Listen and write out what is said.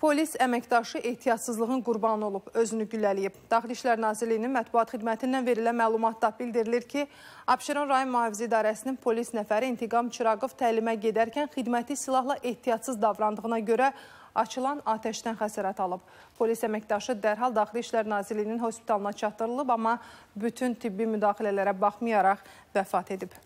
Polis əməkdaşı ehtiyatsızlığın qurbanı olub, özünü güllələyib. Daxili İşlər Nazirliyinin mətbuat xidmətindən verilən məlumatda bildirilir ki, Abşeron rayon mühafizə idarəsinin polis nəfəri İntiqam Çıraqov təlimə gedərkən xidməti silahla ehtiyatsız davrandığına görə açılan atəşdən xəsarət alıb. Polis əməkdaşı dərhal Daxili İşlər Nazirliyinin hospitalına çatdırılıb, amma bütün tibbi müdaxilələrə baxmayaraq vəfat edib.